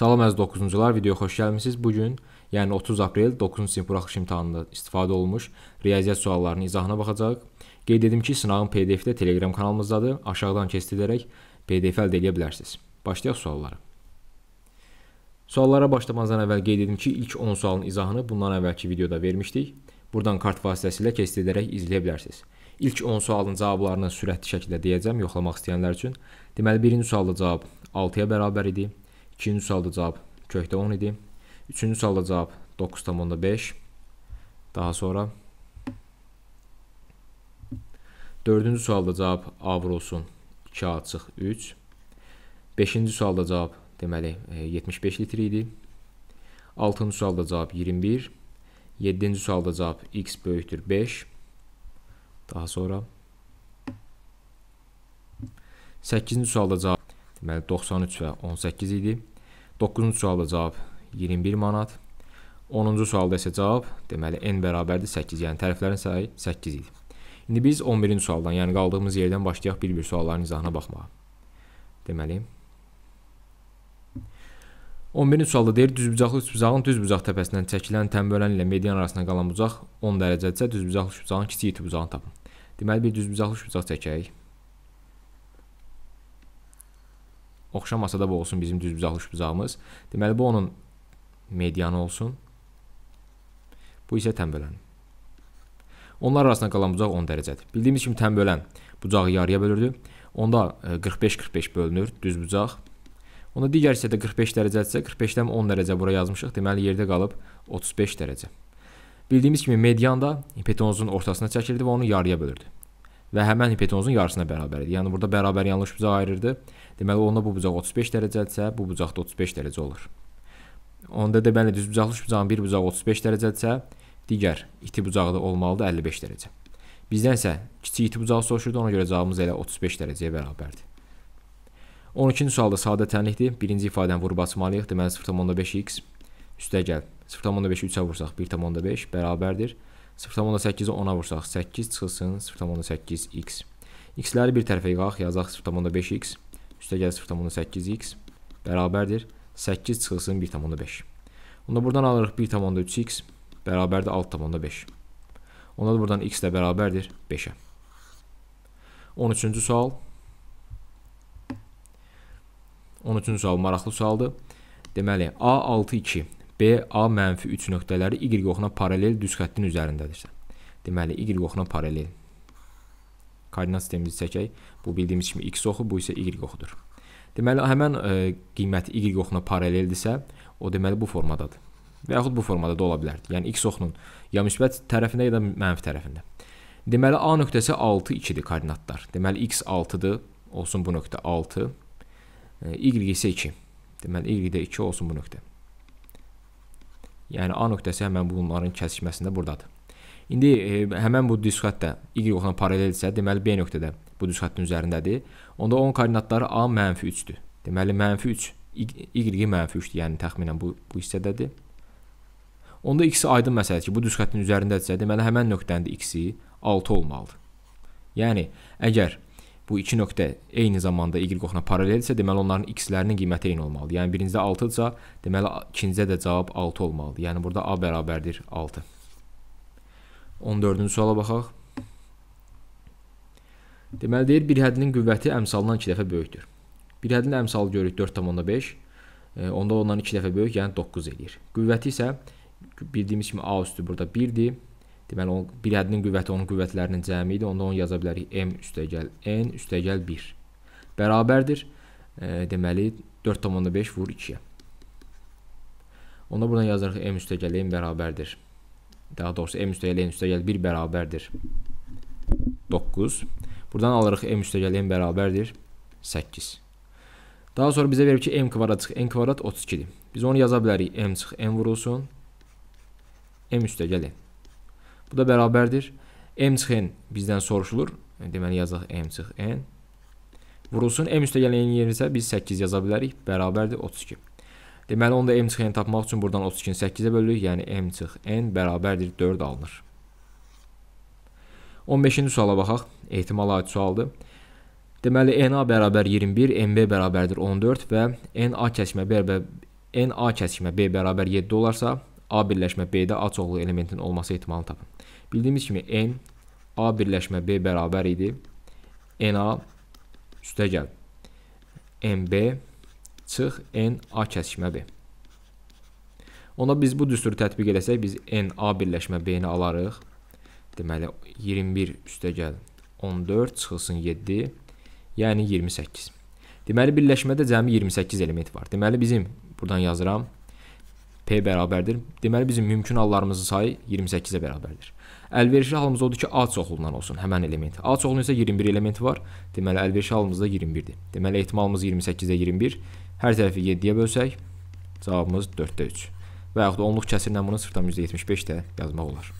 Salam əziz 9-cular, videoya xoş gəlmisiniz. Bu gün, yəni 30 aprel 9-cu sinif buraxılış imtahanında istifadə olunmuş riyaziyyat suallarının izahına baxacağıq. Qeyd edim ki, sınağın PDF-də Telegram kanalımızdadır. Aşağıdan kestilərək PDF əldə edə bilərsiniz. Başlayaq suallara. Suallara başlamazdan əvvəl qeyd edim ki, ilk 10 sualın izahını bundan əvvəlki videoda vermişdik. Buradan kart vasitəsilə kest edərək izləyə bilərsiniz. İlk 10 sualın cavablarını sürətli şəkildə deyəcəm yoxlamaq istəyənlər üçün. Deməli, birinci sualda cavab 6-ya bərabər idi. İkinci sualda cavab kökdə 10 idi. Üçüncü sualda cavab 9,5. Daha sonra Dördüncü sualda cavab A vurulsun 2 açıq 3. Beşinci sualda cavab deməli 75 e, litr idi. Altıncı sualda cavab 21. Yedinci sualda cavab x böyükdür 5. Daha sonra 8-ci sualda cavab deməli 93 və 18 idi. 9-cu sualda cavab 21 manat. 10-cu sualda isə cavab, deməli n bərabərdir 8, yəni tərəflərin sayı 8 idi. İndi biz 11-ci sualdan, yəni qaldığımız yerdən başlayaq bir-bir sualların izahına baxmağa. Deməli 11-ci sualda deyir, düzbucaqlı üçbucağın düzbucaq təpəsindən çəkilən tənbölən ilə median arasında qalan bucaq 10 dərəcədirsə, düzbucaqlı üçbucağın kiçik iti bucağını tapın. Deməli bir düzbucaqlı üçbucaq çəkək. Oxşamasa da bu olsun bizim düz bucaqlı şübuzağımız. Deməli, bu onun medianı olsun. Bu isə tənbölən. Onlar arasında qalan bucaq 10 dərəcədir. Bildiyimiz kimi tənbölən bucağı yarıya bölürdü. Onda 45-45 e, bölünür düz bucaq. Onda digər hissədə 45 dərəcədirsə, 45-dən 10 dərəcə bura yazmışıq. Deməli, yerdə qalıb 35 dərəcə. Bildiyimiz kimi median da hipotenuzun ortasına çəkildi və onu yarıya bölürdü və həmin hipotenuzun yarısına bərabər idi. Yəni burada bərabər yanlış bucaq ayırırdı. Deməli onda bu bucaq 35 dərəcədirsə, bu bucaq da 35 dərəcə olur. Onda deməli düz bucaqlı bucağın bir bucağı 35 dərəcədirsə, digər iti bucağı da olmalıdır 55 dərəcə. Bizdən isə kiçik iti bucağı soruşurdu, ona görə cavabımız elə 35 dərəcəyə bərabərdir. 12-ci sualda sadə tənlikdir. Birinci ifadəni vurub açmalıyıq. Deməli 0.5x üstə gəl. 0.5-i 3-ə vursaq 1.5 bərabərdir. 0.5 0.8-i 10-a vursaq 8 çıxılsın 0.8x. X-ləri bir tərəfə yığaq, yazaq 0.5x, üstə gəl 0.8x bərabərdir 8 çıxılsın 1.5. Onda buradan alırıq 1.3x bərabərdir 6.5. Onda da buradan x ilə bərabərdir 5-ə. 13-cü sual 13-cü sual maraqlı sualdır. Deməli, A 6 2 BA mənfi 3 nöqtələri Y oxuna paralel düz xəttin üzərindədirsə. Deməli, Y oxuna paralel. Koordinat sistemimizi çəkək. Bu bildiyimiz kimi X oxu, bu isə Y oxudur. Deməli, həmən ə, e, qiyməti Y oxuna paraleldirsə, o deməli bu formadadır. Və yaxud bu formada da ola bilərdi. Yəni, X oxunun ya müsbət tərəfində, ya da mənfi tərəfində. Deməli, A nöqtəsi 6, 2-dir koordinatlar. Deməli, X 6-dır, olsun bu nöqtə 6. E, y isə 2. Deməli, Y də 2 olsun bu nöqtə. Yəni A nöqtəsi həmin bunların kəsişməsində burdadır. İndi e, həmin bu düz xətt də y-la paraleldirsə, deməli B nöqtədə bu düz xəttin üzərindədir. Onda onun koordinatları A -3-dür. Deməli -3 y-i -3-dür, yəni təxminən bu bu hissədədir. Onda x-i aydın məsələdir ki, bu düz xəttin üzərindədirsə, deməli həmin nöqtənin də x-i 6 olmalıdır. Yəni əgər bu iki nöqtə eyni zamanda y oxuna paraleldirsə, deməli onların x-lərinin qiyməti eyni olmalıdır. Yəni birincidə 6-dsa, deməli ikincidə də cavab 6 olmalıdır. Yəni burada a bərabərdir 6. 14-cü suala baxaq. Deməli deyir, bir hədinin qüvvəti əmsalından 2 dəfə böyükdür. Bir hədin əmsalı görürük 4.5. E, onda ondan 2 dəfə böyük, yəni 9 eləyir. Qüvvəti isə bildiyimiz kimi a üstü burada 1-dir. Deməli onun bir həddinin qüvvəti onun qüvvətlərinin cəmi idi. Onda onu yaza bilərik m üstəgəl n üstəgəl 1 bərabərdir. E, deməli 4.5 vur 2-yə. Onda buradan yazırıq m üstəgəl n bərabərdir. Daha doğrusu m üstəgəl n üstəgəl 1 bərabərdir. 9. Buradan alırıq m üstəgəl n bərabərdir 8. Daha sonra bizə verir ki, m kvadrat çıx, n kvadrat 32-dir. Biz onu yaza bilərik, m çıx, n vurulsun, m üstəgəl n. Bu da bərabərdir. M çıx n bizdən soruşulur. Yəni deməli yazaq M çıx n. Vurulsun M üstə gələn yerinə isə biz 8 yaza bilərik. Bərabərdir 32. Deməli onda M çıx n tapmaq üçün buradan 32-ni 8-ə bölürük. Yəni M çıx n bərabərdir 4 alınır. 15-ci suala baxaq. Ehtimala aid sualdır. Deməli NA bərabər 21, MB bərabərdir 14 və NA kəsmə B NA kəsmə B bərabər 7 olarsa A birləşmə B-də A çoxlu elementin olması ehtimalını tapın. Bildiyimiz kimi N A birləşmə B bərabər idi. NA üstə gəl. NB çıx NA kəsişmə B. Onda biz bu düsturu tətbiq eləsək, biz NA birləşmə B-ni alarıq. Deməli, 21 üstə gəl 14 çıxılsın 7, yəni 28. Deməli, birləşmədə cəmi 28 element var. Deməli, bizim, buradan yazıram, 28. P bərabərdir. Deməli bizim mümkün hallarımızın sayı 28-ə bərabərdir. Əlverişli halımız odur ki, A çoxluğundan olsun həmin element. A çoxluğunun isə 21 elementi var. Deməli əlverişli halımızda 21-dir. Deməli ehtimalımız 28-də 21. Hər tərəfi 7-yə bölsək, cavabımız 4-də 3. Və yaxud da onluq kəsirlə bunu 0.75 də yazmaq olar.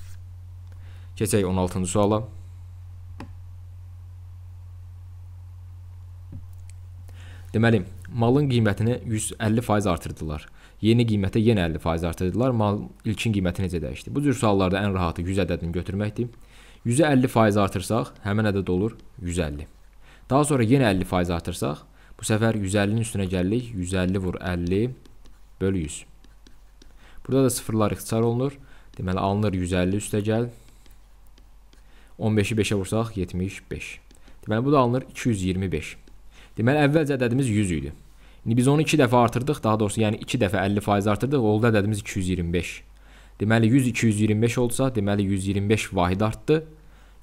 Keçək 16-cı suala. Deməli, malın qiymətini 150% artırdılar yeni qiymətə yenə 50% artırdılar. Mal ilkin qiyməti necə dəyişdi? Bu cür suallarda ən rahatı 100 ədədini götürməkdir. 100-ə 50% artırsaq, həmin ədəd olur 150. Daha sonra yenə 50% artırsaq, bu səfər 150-nin üstünə gəlirik. 150 vur 50 bölü 100. Burada da sıfırlar ixtisar olunur. Deməli alınır 150 üstə gəl. 15-i 5-ə vursaq 75. Deməli bu da alınır 225. Deməli əvvəlcə ədədimiz 100 idi. İndi biz onu 2 dəfə artırdıq, daha doğrusu yəni 2 dəfə 50% artırdıq, oldu ədədimiz 225. Deməli 100 225 olsa, deməli 125 vahid artdı.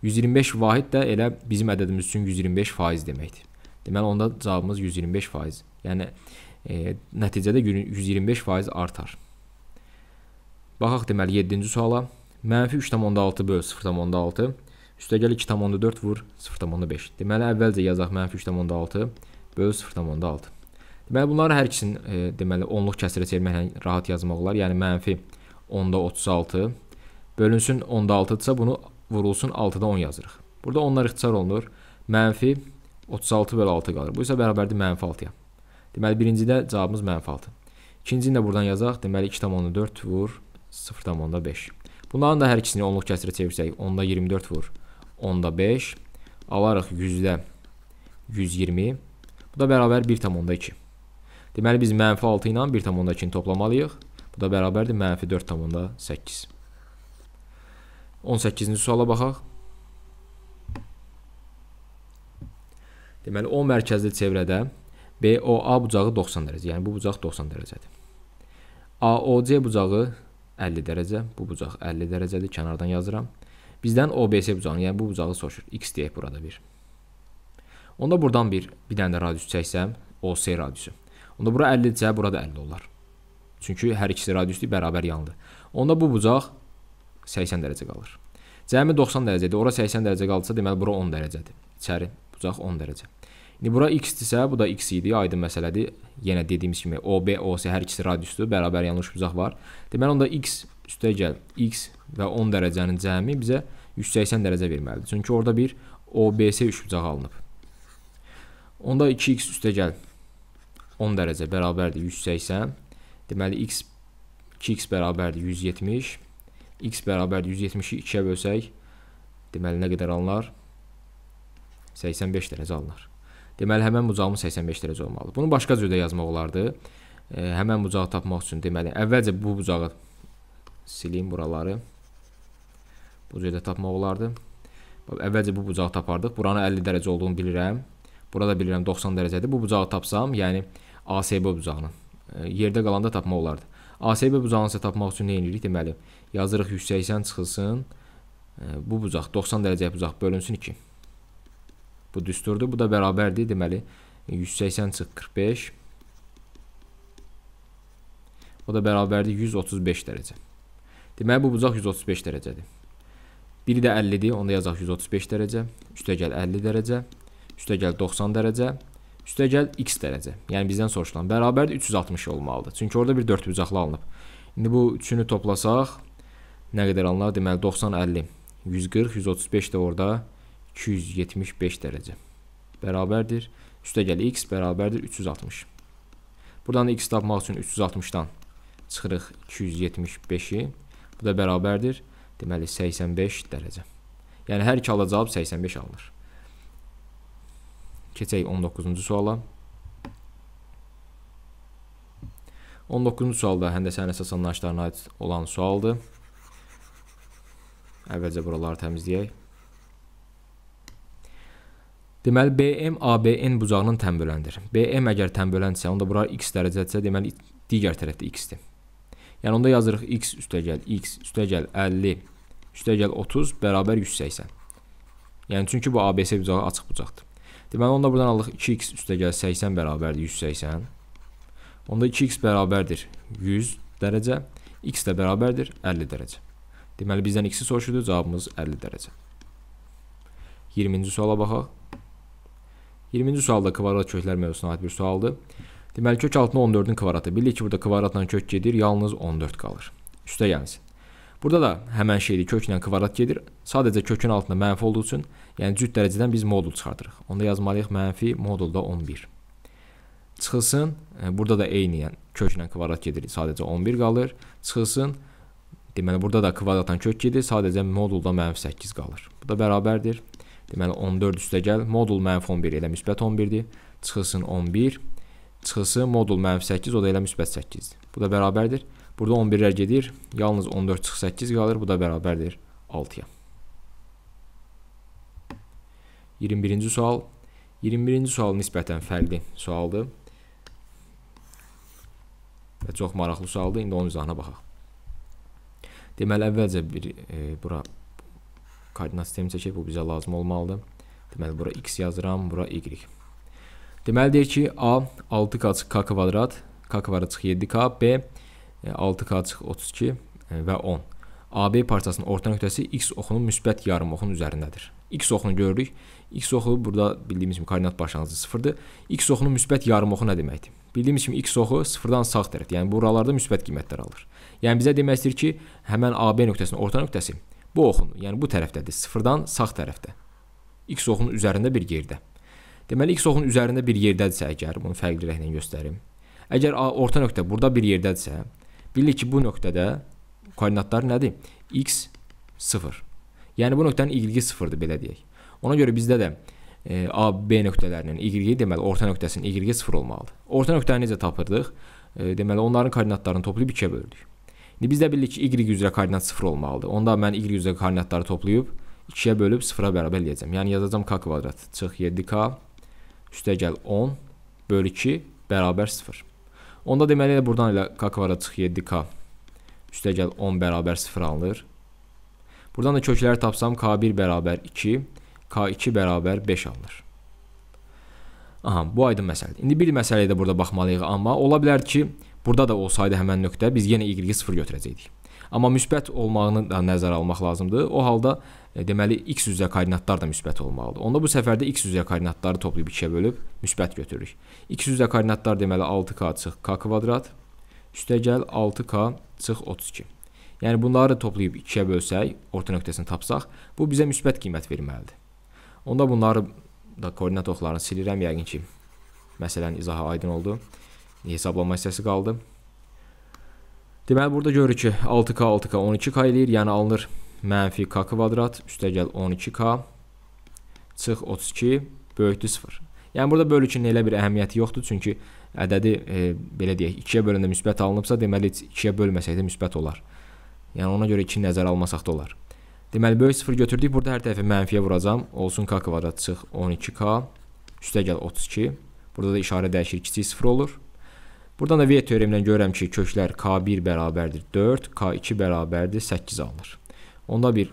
125 vahid də elə bizim ədədimiz üçün 125% deməkdir. Deməli onda cavabımız 125%. Yəni e, nəticədə 125% artar. Baxaq deməli 7-ci suala. Mənfi 3.6 böl 0.6 üstəgəl 2.4 vur 0.5. Deməli əvvəlcə yazaq mənfi 3.6 böl 0.6. Deməli bunların hər ikisini e, deməli onluq kəsirə çevirməklə rahat yazmaq olar. Yəni mənfi 10-da 36 bölünsün 10-da 6-dırsa bunu vurulsun 6-da 10 yazırıq. Burada onlar ixtisar olunur. Mənfi 36 böl 6 qalır. Bu isə bərabərdir mənfi 6-ya. Deməli birincidə cavabımız mənfi 6. İkincini də buradan yazaq. Deməli 2.4 vur 0.5. Bunların da hər ikisini onluq kəsirə çevirsək, 10-da 24 vur, 10-da 5, alarıq 100-də 120. Bu da bərabər 1.2. Deməli biz mənfi 6 ilə 1.2-ni toplamalıyıq. Bu da bərabərdir mənfi 4.8. 18-ci suala baxaq. Deməli O mərkəzli çevrədə BOA bucağı 90 dərəcə, yəni bu bucaq 90 dərəcədir. AOC bucağı 50 dərəcə, bu bucaq 50 dərəcədir, kənardan yazıram. Bizdən OBC bucağını, yəni bu bucağı soruşur. X deyək burada 1. Onda buradan bir, bir dənə də radius çəksəm, OC radiusu. Onda bura 50-dirsə, bura da 50 olar. Çünki hər ikisi radiusi bərabər yandı. Onda bu bucaq 80 dərəcə qalır. Cəmi 90 dərəcədir. Ora 80 dərəcə qaldısa, deməli bura 10 dərəcədir. İçəri bucaq 10 dərəcə. İndi bura x-dirsə, bu da x idi, aydın məsələdir. Yenə dediyimiz kimi OB, OC hər ikisi radiusdur, bərabər yanlış bucaq var. Deməli onda x üstə gəl, x və 10 dərəcənin cəmi bizə 180 dərəcə verməlidir. Çünki orada bir OBS üçbucaq alınıb. Onda 2x üstə gəl, 10 dərəcə bərabərdir 180. Deməli x 2x bərabərdir 170. x bərabərdir 170-i 2-yə bölsək, deməli nə qədər alınar? 85 dərəcə alınar. Deməli həmin bucağımız 85 dərəcə olmalı. Bunu başqa cürdə yazmaq olardı. E, həmin bucağı tapmaq üçün deməli əvvəlcə bu bucağı silim buraları. Bu cürdə tapmaq olardı. Əvvəlcə bu bucağı tapardıq. Buranın 50 dərəcə olduğunu bilirəm. Burada bilirəm 90 dərəcədir. Bu bucağı tapsam, yəni ASB bucağını. E, yerdə qalanda tapmaq olardı. ASB bucağını isə tapmaq üçün nə edirik? Deməli, yazırıq 180 çıxılsın. E, bu bucaq 90 dərəcəyə bucaq bölünsün 2. Bu düsturdur. Bu da bərabərdir. Deməli, 180 çıx 45. O da bərabərdir 135 dərəcə. Deməli, bu bucaq 135 dərəcədir. Biri də 50-dir, onda yazaq 135 dərəcə. Üstə gəl 50 dərəcə. Üstə gəl 90 dərəcə üstəgəl x dərəcə. Yəni bizdən soruşulan bərabərdir 360 olmalıdır. Çünki orada bir 4 bucaqlı alınıb. İndi bu üçünü toplasaq nə qədər alınar? Deməli 90 50 140 135 də orada 275 dərəcə. Bərabərdir üstəgəl x bərabərdir 360. Buradan da x tapmaq üçün 360-dan çıxırıq 275-i. Bu da bərabərdir deməli 85 dərəcə. Yəni hər iki alacaq 85 alınır. Keçək 19-cu suala. 19-cu sualda həndəsənin əsas anlayışlarına aid olan sualdır. Əvvəlcə buraları təmizləyək. Deməli BM ABN bucağının tənböləndir. BM əgər tənböləndsə, onda bura x dərəcədirsə, deməli digər tərəfdə x-dir. Yəni onda yazırıq x üstəgəl x üstəgəl 50 üstəgəl 30 bərabər 180. Yəni çünki bu ABC bucağı açıq bucaqdır. Deməli onu da buradan aldıq 2x üstə gəl 80 bərabərdir 180. Onda 2x bərabərdir 100 dərəcə, x də bərabərdir 50 dərəcə. Deməli bizdən x-i soruşuldu, cavabımız 50 dərəcə. 20-ci suala baxaq. 20-ci sualda kvadrat köklər mövzusuna aid bir sualdır. Deməli kök altına 14-ün kvadratı. Bilirik ki, burada kvadratla kök gedir, yalnız 14 qalır. Üstə gəlsin. Burada da həmən şeyi köklə kvadrat gedir. Sadəcə kökün altında mənfi olduğu üçün, yəni cüt dərəcədən biz modul çıxardırıq. Onda yazmalıyıq mənfi modulda 11. Çıxılsın, e, burada da eyni, yəni köklə kvadrat gedir, sadəcə 11 qalır. Çıxılsın, deməli burada da kvadratdan kök gedir, sadəcə modulda mənfi 8 qalır. Bu da bərabərdir. Deməli 14 üstə gəl, modul mənfi 11 elə müsbət 11-dir. Çıxılsın 11, çıxılsın modul mənfi 8, o da elə müsbət 8-dir. Bu da bərabərdir. Burada 11-lər gedir. Yalnız 14 çıx 8 qalır. Bu da bərabərdir 6-ya. 21-ci sual. 21-ci sual nisbətən fərqli sualdır. Və çox maraqlı sualdır. İndi onun izahına baxaq. Deməli, əvvəlcə bir e, bura koordinat sistemi çəkib, bu bizə lazım olmalıdır. Deməli, bura x yazıram, bura y. Deməli, deyir ki, a 6k çıx k kvadrat, k kvadrat çıx 7k, b 6K e, 32 e, və 10. AB parçasının orta nöqtəsi x oxunun müsbət yarım oxunun üzərindədir. X oxunu görürük. X oxu burada bildiyimiz kimi koordinat başlanğıcı 0-dır. X oxunun müsbət yarım oxu nə deməkdir? Bildiyimiz kimi x oxu 0-dan sağ tərəfdir. Yəni buralarda müsbət qiymətlər alır. Yəni bizə demək istəyir ki, həmən AB nöqtəsinin orta nöqtəsi bu oxun, yəni bu tərəfdədir, 0-dan sağ tərəfdə. X oxunun üzərində bir yerdə. Deməli x oxunun üzərində bir yerdədirsə əgər, bunu fərqli rənglə göstərim. Əgər A orta nöqtə burada bir yerdədirsə, Bilirik ki, bu nöqtədə koordinatlar nədir? x 0. Yəni bu nöqtənin y-i 0-dır belə deyək. Ona görə bizdə də e, A, B nöqtələrinin y-i deməli orta nöqtəsinin y-i 0 olmalıdır. Orta nöqtəni necə tapırdıq? E, deməli onların koordinatlarını toplayıb 2-yə böldük. İndi bizdə bilirik ki, y üzrə koordinat 0 olmalıdır. Onda mən y üzrə koordinatları toplayıb 2-yə bölüb 0-a bərabər eləyəcəm. Yəni yazacağam k kvadrat çıx 7k üstə gəl 10 bölü 2 bərabər 0. Onda deməli elə buradan elə k kvadrat çıx 7k. Üstəgəl 10 bərabər 0 alınır. Buradan da kökləri tapsam k1 bərabər 2, k2 bərabər 5 alınır. Aha, bu aydın məsələdir. İndi bir məsələyə də burada baxmalıyıq, amma ola bilər ki, burada da olsaydı həmin nöqtə biz yenə y-i 0 götürəcəkdik. Amma müsbət olmağını da nəzərə almaq lazımdır. O halda e, deməli x üzrə koordinatlar da müsbət olmalıdır. Onda bu səfərdə x üzrə koordinatları toplayıb ikiyə bölüb müsbət götürürük. x üzrə koordinatlar deməli 6k çıx k kvadrat üstəgəl 6k çıx 32. Yəni bunları toplayıb ikiyə bölsək, orta nöqtəsini tapsaq, bu bizə müsbət qiymət verməlidir. Onda bunları da koordinat oxlarını silirəm yəqin ki, məsələnin izahı aydın oldu. Hesablama hissəsi qaldı. Deməli burada görürük ki, 6k 6k 12k eləyir, yəni alınır mənfi k kvadrat, üstəgəl 12k, çıx 32, böyükdür 0. Yəni burada bölükün elə bir əhəmiyyəti yoxdur, çünki ədədi e, belə deyək 2-yə böləndə müsbət alınıbsa, deməli 2-yə bölməsək də müsbət olar. Yəni ona görə 2 nəzərə almasaq da olar. Deməli böyük 0 götürdük, burada hər tərəfi mənfiyə vuracağam. Olsun k kvadrat çıx 12k üstəgəl 32. Burada da işarə dəyişir, kiçik 0 olur. Buradan da V teoremindən görürəm ki, köklər K1 bərabərdir 4, K2 bərabərdir 8 alınır. Onda bir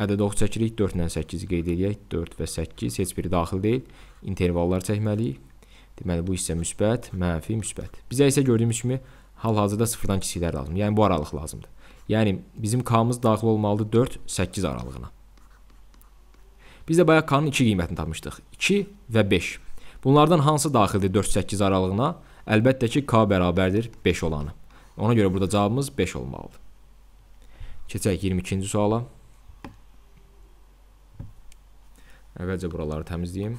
ədəd ox çəkirik, 4 ilə 8-i qeyd edək, 4 və 8 heç biri daxil deyil, intervallar çəkməliyik. Deməli, bu hissə müsbət, mənfi, müsbət. Bizə isə gördüyümüz kimi, hal-hazırda sıfırdan kiçiklər lazımdır, yəni bu aralıq lazımdır. Yəni, bizim K-mız daxil olmalıdır 4-8 aralığına. Biz də bayaq K-nın 2 qiymətini tapmışdıq, 2 və 5. Bunlardan hansı daxildir 4-8 aralığına? Əlbəttə ki, k bərabərdir 5 olanı. Ona görə burada cavabımız 5 olmalıdır. Keçək 22-ci suala. Əvvəlcə buraları təmizləyim.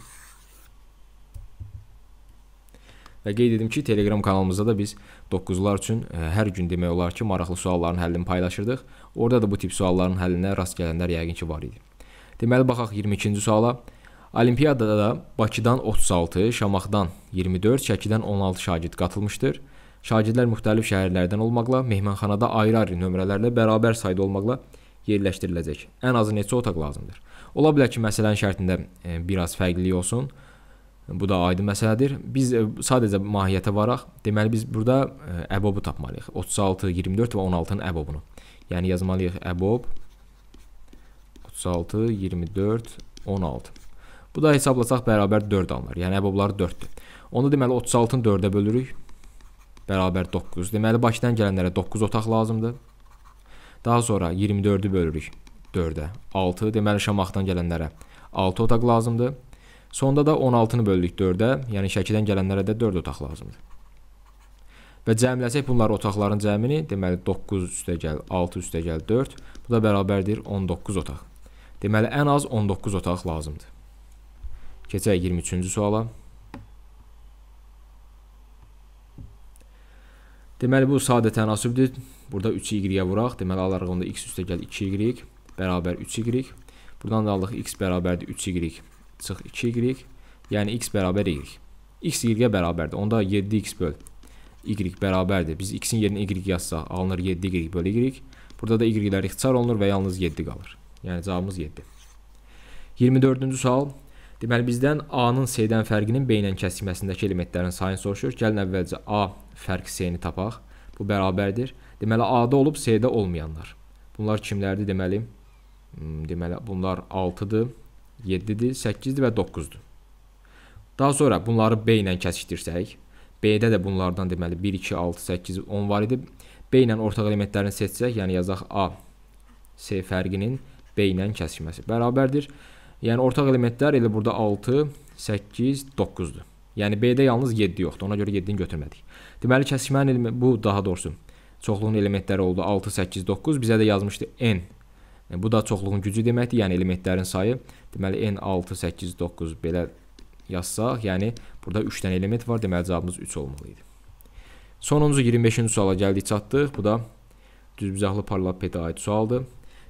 Və qeyd edim ki, Telegram kanalımızda da biz 9-lar üçün e, hər gün demək olar ki, maraqlı sualların həllini paylaşırdıq. Orada da bu tip sualların həllinə rast gələnlər yəqin ki, var idi. Deməli, baxaq 22-ci suala. Olimpiadada da Bakıdan 36, Şamaxıdan 24, Şəkidən 16 şagird qatılmışdır. Şagirdlər müxtəlif şəhərlərdən olmaqla mehmanxanada ayrı-ayrı nömrələrlə bərabər sayda olmaqla yerləşdiriləcək. Ən azı neçə otaq lazımdır? Ola bilər ki, məsələnin şərtində e, biraz fərqlilik olsun. Bu da aydın məsələdir. Biz e, sadəcə mahiyyətə varaq, deməli biz burada e, əbobu tapmalıyıq. 36, 24 və 16-nın əbobunu. Yəni yazmalıyıq əbob 36, 24, 16. Bu da hesablasaq bərabər 4 alınır. Yəni əbabları 4-dür. Onu deməli 36-nı 4-ə bölürük. Bərabər 9. Deməli Bakıdan gələnlərə 9 otaq lazımdır. Daha sonra 24-ü bölürük 4-ə. 6 deməli Şamaxıdan gələnlərə 6 otaq lazımdır. Sonda da 16-nı böldük 4-ə, yəni Şəkidən gələnlərə də 4 otaq lazımdır. Və cəmləsək bunları otaqların cəmini, deməli 9 üstə gəl 6 üstə gəl 4, bu da bərabərdir 19 otaq. Deməli ən az 19 otaq lazımdır. Keçək 23-cü suala. Deməli, bu sadə tənasübdür. Burada 3-ü y-yə vuraq. Deməli, alarıq onda x üstə gəl 2y, bərabər 3y. Buradan da alıq x bərabərdir 3y, çıx 2y. Yəni, x bərabər y. x y-yə bərabərdir. Onda 7x böl y bərabərdir. Biz x-in yerinə y yazsaq, alınır 7y böl y. Burada da y-lər ixtisar olunur və yalnız 7 qalır. Yəni, cavabımız 7. 24-cü sual. Deməli bizdən A-nın C-dən fərqinin B ilə kəsilməsindəki elementlərin sayını soruşur. Gəlin əvvəlcə A fərq C-ni tapaq. Bu bərabərdir. Deməli A-da olub C-də olmayanlar. Bunlar kimlərdir deməli? Hmm, deməli bunlar 6-dır, 7-dir, 8-dir və 9-dur. Daha sonra bunları B ilə kəsişdirsək, B-də də bunlardan deməli 1 2 6 8 10 var idi. B ilə ortaq elementlərini seçsək, yəni yazaq A C fərqinin B ilə kəsişməsi bərabərdir. Yəni ortaq elementlər elə burada 6, 8, 9-dur. Yəni B-də yalnız 7 yoxdur. Ona görə 7-ni götürmədik. Deməli kəsişmənin elementi bu daha doğrusu çoxluğun elementləri oldu 6, 8, 9. Bizə də yazmışdı n. E, bu da çoxluğun gücü deməkdir, yəni elementlərin sayı. Deməli n 6, 8, 9 belə yazsaq, yəni burada 3 dənə element var, deməli cavabımız 3 olmalı idi. Sonuncu 25-ci suala gəldik, çatdıq. Bu da düzbucaqlı paralapetə aid sualdır.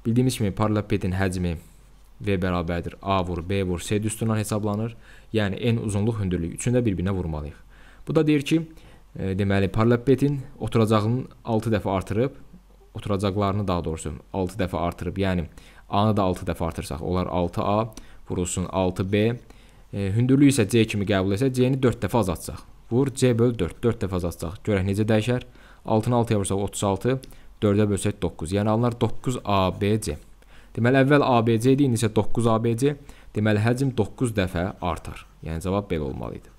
Bildiyimiz kimi paralapetin həcmi 1 V bərabərdir A vur B vur C düsturundan hesablanır. Yəni n uzunluq hündürlüyü üçünü də bir-birinə vurmalıyıq. Bu da deyir ki, e, deməli parlapetin oturacağını 6 dəfə artırıb, oturacaqlarını daha doğrusu 6 dəfə artırıb, yəni A-nı da 6 dəfə artırsaq, onlar 6A vurulsun 6B. E, hündürlüyü isə C kimi qəbul etsək, C-ni 4 dəfə azaltsaq. Vur C böl 4, 4 dəfə azaltsaq. Görək necə dəyişər? 6-nı 6-ya vursaq 36, 4-ə bölsək 9. Yəni onlar 9ABC. Deməli əvvəl ABC idi, indi isə 9 ABC. Deməli həcm 9 dəfə artar. Yəni cavab belə olmalı idi.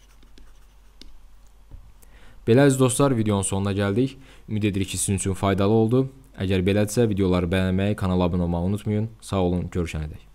Belə əziz dostlar, videonun sonuna gəldik. Ümid edirik ki, sizin üçün faydalı oldu. Əgər belədirsə, videoları bəyənməyi, kanala abunə olmağı unutmayın. Sağ olun, görüşənədək.